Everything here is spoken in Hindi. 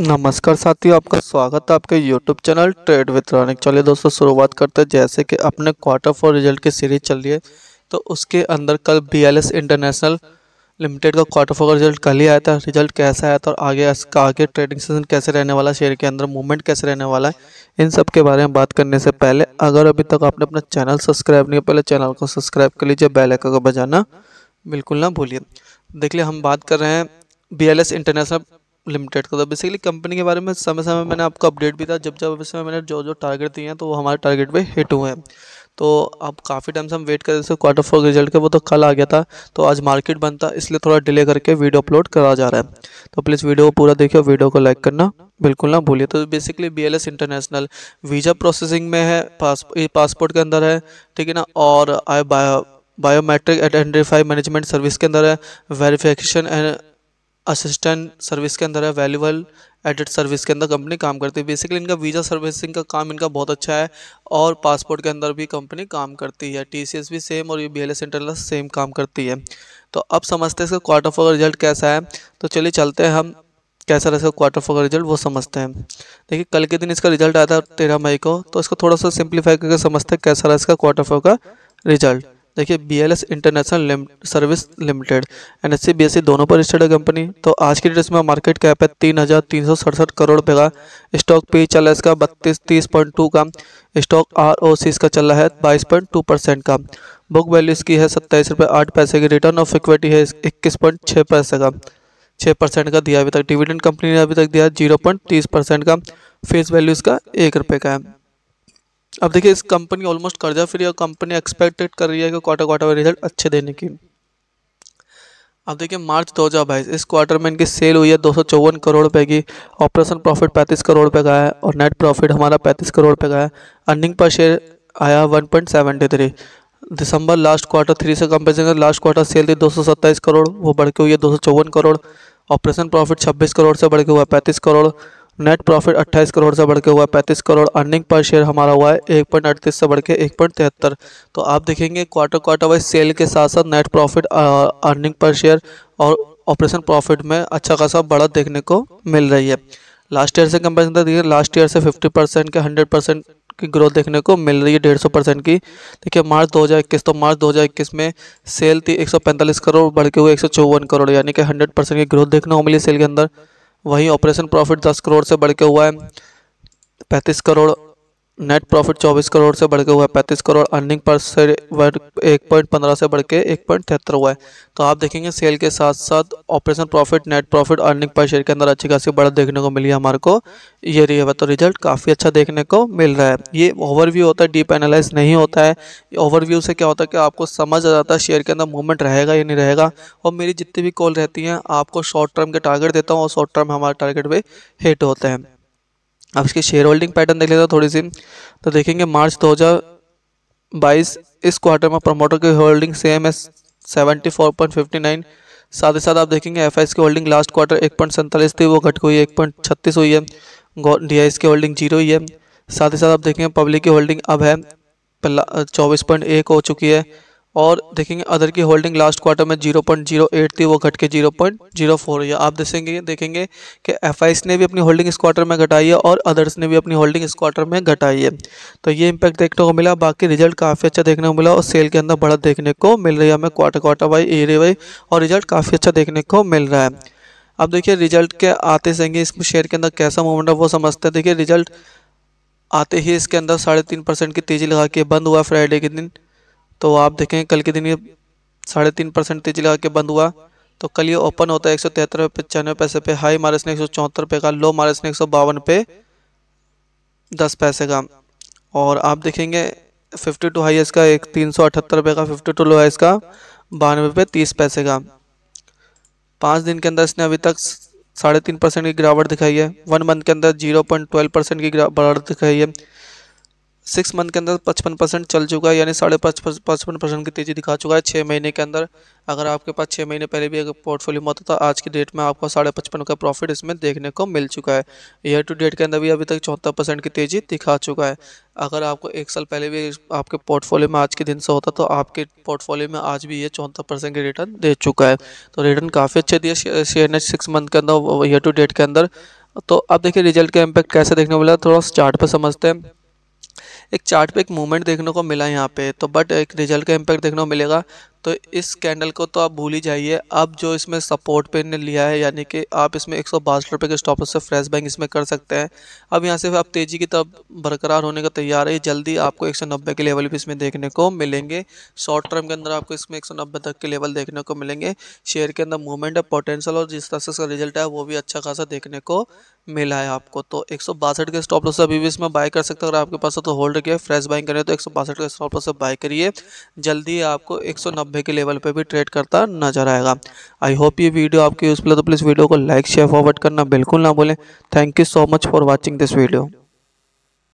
नमस्कार साथियों आपका स्वागत है आपके YouTube channel trade with Ronik चलिए दोस्तों शुरुआत करते हैं जैसे कि अपने क्वार्टर फोर रिजल्ट की सीरीज चल रही है तो उसके अंदर कल बीएलएस इंटरनेशनल लिमिटेड का क्वार्टर फोर का रिजल्ट कल ही आया था रिजल्ट कैसा आया था और आगे इसका आगे ट्रेडिंग सेशन कैसे रहने वाला शेयर के अंदर मूवमेंट कैसे रहने वाला है इन सब के बारे में बात करने से पहले अगर अभी तक आपने अपना चैनल सब्सक्राइब नहीं पहले चैनल को सब्सक्राइब कर लीजिए बेलाइका को बजाना बिल्कुल ना भूलिए देखिए हम बात कर रहे हैं बी इंटरनेशनल लिमिटेड का था बेसिकली कंपनी के बारे में समय समय मैंने आपको अपडेट भी था जब जब समय मैंने जो जो टारगेट दिए हैं तो वो हमारे टारगेट पे हिट हुए हैं तो अब काफ़ी टाइम से हम वेट कर रहे थे क्वार्टर फोर रिजल्ट के वो तो कल आ गया था तो आज मार्केट बंद था इसलिए थोड़ा डिले करके वीडियो अपलोड करा जा रहा है तो प्लीज़ वीडियो को पूरा देखिए वीडियो को लाइक करना बिल्कुल ना भूलिए तो basically B International visa processing में है पास पासपोर्ट के अंदर है ठीक है ना और I biometric identify management service के अंदर है वेरिफिकेशन एंड असिस्टेंट सर्विस के अंदर है वैल्यूबल एडिट सर्विस के अंदर कंपनी काम करती है बेसिकली इनका वीज़ा सर्विसिंग का काम इनका बहुत अच्छा है और पासपोर्ट के अंदर भी कंपनी काम करती है टीसीएस भी सेम और ये B L S internal same काम करती है तो अब समझते हैं इसका क्वार्टर फोर रिजल्ट कैसा है तो चलिए चलते हैं हम कैसा इसका क्वार्टर फोर का रिजल्ट वो समझते हैं देखिए कल के दिन इसका रिजल्ट आया था तेरह मई को तो इसको थोड़ा सा सिंप्लीफाई करके समझते हैं कैसा रहा इसका क्वार्टर फोर का रिजल्ट देखिए B L S International Service Limited N S C B S C दोनों पर रजिस्टर्ड है कंपनी तो आज की डेट में मार्केट कैप है तीन हज़ार तीन सौ सड़सठ करोड़ रुपये का स्टॉक पी चल रहा है इसका बत्तीस तीस पॉइंट टू का स्टॉक आर ओ सी इसका चल रहा है बाईस पॉइंट टू परसेंट का बुक वैल्यू इसकी है सत्ताईस रुपये आठ पैसे की रिटर्न ऑफ इक्विटी है इक्कीस पॉइंट छः पैसे का छः परसेंट का दिया अभी तक डिविडेंड कंपनी ने अभी तक दिया जीरो पॉइंट तीस परसेंट का फेस वैल्यू इसका एक रुपये का है अब देखिए इस कंपनी ऑलमोस्ट कर्जा फ्री और कंपनी एक्सपेक्टेड कर रही है कि क्वार्टर क्वार्टर में रिजल्ट अच्छे देने की अब देखिए मार्च बाईस इस क्वार्टर में इनकी सेल हुई है दो करोड़ रुपए की ऑपरेशन प्रॉफिट पैंतीस करोड़ रुपए का है और नेट प्रॉफिट हमारा पैंतीस करोड़ रुपए का है अर्निंग पर शेयर आया थ्री दिसंबर लास्ट क्वार्टर थ्री से कंपेरिजन कर लास्ट क्वार्टर सेल थी दो करोड़ वो बढ़ के हुई है दो करोड़ ऑपरेशन प्रॉफिट छब्बीस करोड़ से बढ़ के हुआ पैंतीस करोड़ नेट प्रॉफिट 28 करोड़ से बढ़ के हुआ है पैंतीस करोड़ अर्निंग पर शेयर हमारा हुआ है एक पॉइंट अड़तीस से बढ़ के एक पॉइंट तिहत्तर तो आप देखेंगे क्वार्टर क्वार्टर वाइज सेल के साथ साथ net profit earning per share और ऑपरेशन प्रॉफिट में अच्छा खासा बढ़त देखने को मिल रही है लास्ट ईयर से कंपेरिजन देखिए लास्ट ईयर से फिफ्टी परसेंट के हंड्रेड परसेंट की ग्रोथ देखने को मिल रही है डेढ़ सौ परसेंट की देखिए मार्च 2021 तो मार्च 2021 में सेल थी 145 करोड़ बढ़ के हुए एक करोड़ यानी कि 100 परसेंट की ग्रोथ देखने को मिली सेल के अंदर वहीं ऑपरेशन प्रॉफिट दस करोड़ से बढ़ के हुआ है पैंतीस करोड़ नेट प्रॉफिट 24 करोड़ से बढ़ के हुआ है पैंतीस करोड़ अर्निंग पर से एक पॉइंट पंद्रह से बढ़ के एक पॉइंट तिहत्तर हुआ है तो आप देखेंगे सेल के साथ साथ operation profit net profit earning per share के अंदर अच्छी खासी बढ़त देखने को मिली है हमारे को ये रही है तो रिजल्ट काफ़ी अच्छा देखने को मिल रहा है ये ओवरव्यू होता है डीप एनालाइज नहीं होता है ओवरव्यू से क्या होता है कि आपको समझ आ जाता है शेयर के अंदर मूवमेंट रहेगा या नहीं रहेगा और मेरी जितनी भी कॉल रहती हैं आपको शॉर्ट टर्म के टारगेट देता हूँ और शॉर्ट टर्म हमारे टारगेट पर हिट होते हैं अब इसके शेयर होल्डिंग पैटर्न देख लेते हैं थोड़ी सी तो देखेंगे मार्च 2022 इस क्वार्टर में प्रमोटर की होल्डिंग सेम है 74.59 साथ ही साथ आप देखेंगे एफ की होल्डिंग लास्ट क्वार्टर एक थी वो घट हुई है एक हुई है डी की होल्डिंग जीरो ही है साथ ही साथ आप देखेंगे पब्लिक की होल्डिंग अब है चौबीस पॉइंट एक हो चुकी है और देखेंगे अदर की होल्डिंग लास्ट क्वार्टर में 0.08 थी वो घट के 0.04 हुई है आप देखेंगे देखेंगे कि एफ ने भी अपनी होल्डिंग इस क्वार्टर में घटाई है और अदर्स ने भी अपनी होल्डिंग इस क्वार्टर में घटाई है तो ये इंपैक्ट देखने को मिला बाकी रिजल्ट काफ़ी अच्छा देखने को मिला और सेल के अंदर बढ़त देखने को मिल रही है हमें quarter quarter Y area Y और रिजल्ट काफ़ी अच्छा देखने को मिल रहा है अब देखिए रिजल्ट के आते सेंगे इस शेयर के अंदर कैसा मूवमेंट है वो समझते हैं देखिए रिजल्ट आते ही इसके अंदर साढ़े तीन परसेंट की तेज़ी लगा के बंद हुआ फ्राइडे के दिन तो आप देखें कल के दिन ये साढ़े तीन परसेंट तेजी लगा के बंद हुआ तो कल ये ओपन होता है एक सौ तिहत्तर पचानवे पैसे पे हाई मारस ने एक सौ चौहत्तर रुपये का लो मारस ने एक सौ बावन पे दस पैसे का और आप देखेंगे फिफ्टी टू हाई इसका एक तीन सौ अठहत्तर रुपये का फिफ्टी टू लो है इसका बानवे पे तीस पैसे का पाँच दिन के अंदर इसने अभी तक साढ़े तीन परसेंट की गिरावट दिखाई है वन मंथ के अंदर जीरो पॉइंट ट्वेल्व परसेंट की बढ़त दिखाई है सिक्स मंथ के अंदर पचपन परसेंट चल चुका है यानी साढ़े पचपन परसेंट की तेज़ी दिखा चुका है छः महीने के अंदर अगर आपके पास छः महीने पहले भी अगर पोर्टफोलियो मत था आज की डेट में आपको साढ़े पचपन का प्रॉफिट इसमें देखने को मिल चुका है ईयर टू डेट के अंदर भी अभी तक चौहत्तर परसेंट की तेज़ी दिखा चुका है अगर आपको एक साल पहले भी आपके पोर्टफोलियो में आज के दिन से होता तो आपके पोर्टफोलियो में आज भी ये चौहत्तर परसेंट की रिटर्न दे चुका है तो रिटर्न काफ़ी अच्छे दिए शेयर ने सिक्स मंथ के अंदर ईयर टू डेट के अंदर तो अब देखिए रिजल्ट का इम्पैक्ट कैसे देखने को मिला थोड़ा चार्ट पर समझते हैं एक चार्ट पे एक मूवमेंट देखने को मिला यहाँ पे तो बट एक रिजल्ट का इम्पैक्ट देखने को मिलेगा तो इस कैंडल को तो आप भूल ही जाइए अब जो इसमें सपोर्ट पे ने लिया है यानी कि आप इसमें एक सौ रुपये के स्टॉप से फ्रेश बैंक इसमें कर सकते हैं अब यहाँ से आप तेज़ी की तरफ बरकरार होने का तैयार है जल्दी आपको एक सौ नब्बे के लेवल भी इसमें देखने को मिलेंगे शॉर्ट टर्म के अंदर आपको इसमें एक सौ नब्बे तक के लेवल देखने को मिलेंगे शेयर के अंदर मूवमेंट है पोटेंशियल और जिस तरह से इसका रिजल्ट है वो भी अच्छा खासा देखने को मिला है आपको तो एक के स्टॉप लॉस अभी भी इसमें बाय कर सकते हैं अगर आपके पास तो होल्ड किया फ्रेश बाइंग करें तो एक सौ के स्टॉप लॉस से बाय करिए जल्दी आपको एक नब्बे के लेवल पे भी ट्रेड करता नजर आएगा आई होप ये वीडियो आपकी यूजफुल है तो प्लीज़ वीडियो को लाइक शेयर फॉरवर्ड करना बिल्कुल ना बोलें thank you so much for watching this video